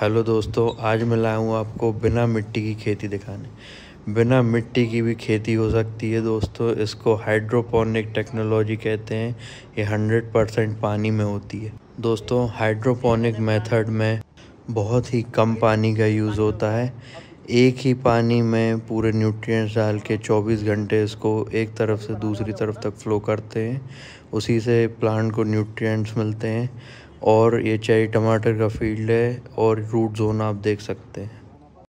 Hello दोस्तों आज मैं लाया हूँ आपको बिना मिट्टी की खेती दिखाने बिना मिट्टी की भी खेती हो सकती है दोस्तों इसको हाइड्रोपोनिक टेक्नोलॉजी कहते हैं ये 100 परसेंट पानी में होती है दोस्तों हाइड्रोपोनिक मेथड में बहुत ही कम पानी का यूज़ होता है एक ही पानी में पूरे न्यूट्रिएंट्स डाल के 24 घंटे इसको एक तरफ से दूसरी तरफ तक फ्लो करते हैं उसी से प्लांट को न्यूट्रिएंट्स मिलते हैं और ये cherry टमाटर का फील्ड है और रूट जोन आप देख सकते हैं।